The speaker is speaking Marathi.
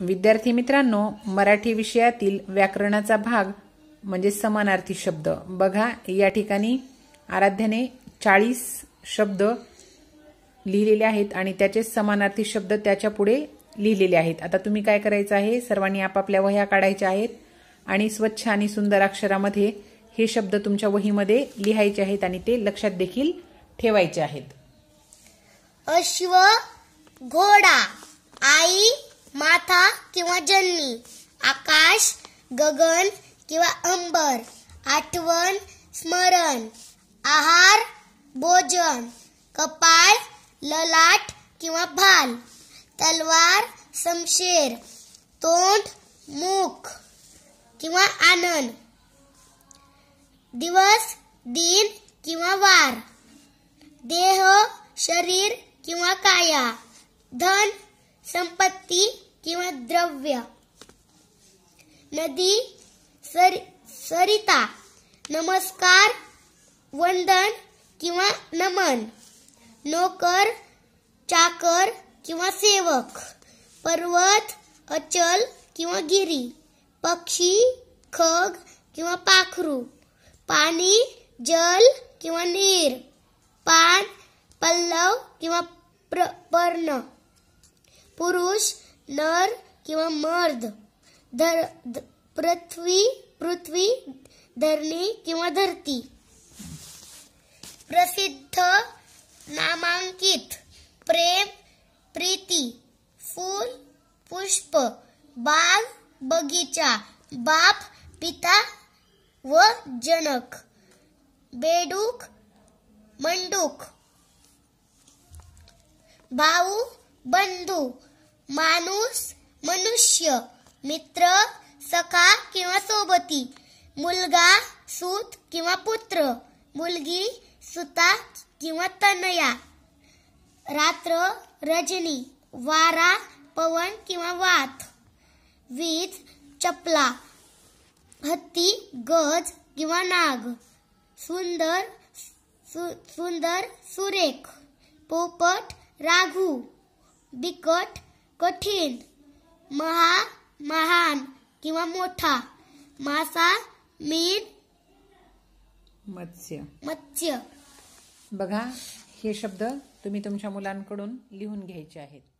विद्यार्थी मित्रांनो मराठी विषयातील व्याकरणाचा भाग म्हणजे समानार्थी शब्द बघा या ठिकाणी आराध्याने चाळीस शब्द लिहिलेले आहेत आणि त्याचे समानार्थी शब्द त्याच्या पुढे लिहिलेले आहेत आता तुम्ही काय करायचं आहे सर्वांनी आपापल्या वह्या काढायच्या आहेत आणि स्वच्छ आणि सुंदर अक्षरामध्ये हे शब्द तुमच्या वहीमध्ये लिहायचे आहेत आणि ते लक्षात देखील ठेवायचे आहेत अश्व घोडा आई माथा किंवा जन्नी आकाश गगन किंवा अंबर आठवण स्मरण आहार भोजन कपाळ ललाट किंवा भाल तलवार समशेर तोंड मुख किंवा आनंद दिवस दिन किंवा वार देह शरीर किंवा काया धन संपत्ती किंवा द्रव्य नदी सर सरिता नमस्कार वंदन किंवा नमन नोकर चाकर किंवा सेवक पर्वत अचल किंवा गिरी पक्षी खग किंवा पाखरू पाणी जल किंवा नीर पान पल्लव किंवा पर्ण पुरुष नर किंवा मर्द धर पृथ्वी पृथ्वी धरणी किंवा धरती प्रसिद्ध नामांकित प्रेम प्रीती फूल पुष्प बाग बगीचा बाप पिता व जनक बेडूक मंडूक भाऊ बंधू माणूस मनुष्य मित्र सखा किंवा सोबती मुलगा सूत किंवा पुत्र मुलगी सुता किंवा तनया रात्र रजनी वारा पवन किंवा वात वीज चपला हत्ती गज किंवा नाग सुंदर सु, सुंदर सुरेख पोपट राघू बिकट कठीण महा महान किंवा मोठा मासा मीन मत्स्य मत्स्य बघा हे शब्द तुम्ही तुमच्या मुलांकडून लिहून घ्यायचे आहेत